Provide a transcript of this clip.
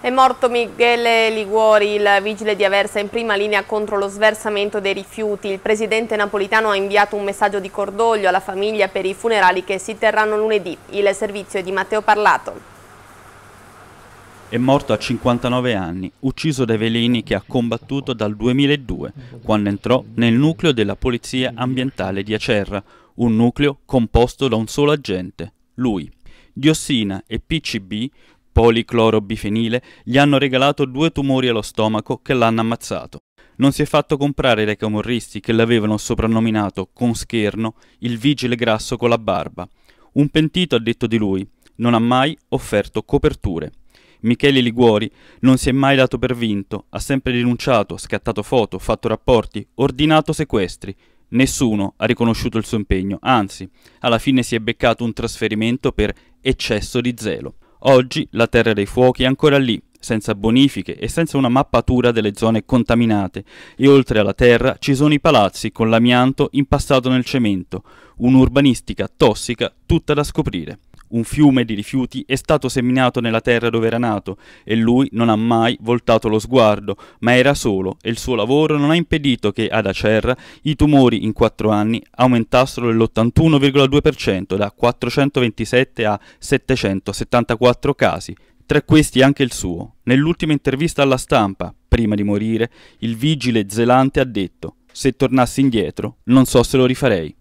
È morto Michele Liguori, il vigile di Aversa in prima linea contro lo sversamento dei rifiuti. Il presidente napolitano ha inviato un messaggio di cordoglio alla famiglia per i funerali che si terranno lunedì. Il servizio è di Matteo Parlato. È morto a 59 anni, ucciso dai veleni che ha combattuto dal 2002, quando entrò nel nucleo della Polizia Ambientale di Acerra, un nucleo composto da un solo agente, lui. Diossina e PCB policlorobifenile, gli hanno regalato due tumori allo stomaco che l'hanno ammazzato. Non si è fatto comprare dai camorristi che l'avevano soprannominato, con scherno, il vigile grasso con la barba. Un pentito ha detto di lui, non ha mai offerto coperture. Michele Liguori non si è mai dato per vinto, ha sempre denunciato, scattato foto, fatto rapporti, ordinato sequestri. Nessuno ha riconosciuto il suo impegno, anzi, alla fine si è beccato un trasferimento per eccesso di zelo. Oggi la Terra dei Fuochi è ancora lì, senza bonifiche e senza una mappatura delle zone contaminate, e oltre alla terra ci sono i palazzi con l'amianto impastato nel cemento, un'urbanistica tossica tutta da scoprire. Un fiume di rifiuti è stato seminato nella terra dove era nato e lui non ha mai voltato lo sguardo, ma era solo e il suo lavoro non ha impedito che ad Acerra i tumori in quattro anni aumentassero dell'81,2% da 427 a 774 casi, tra questi anche il suo. Nell'ultima intervista alla stampa, prima di morire, il vigile zelante ha detto se tornassi indietro non so se lo rifarei.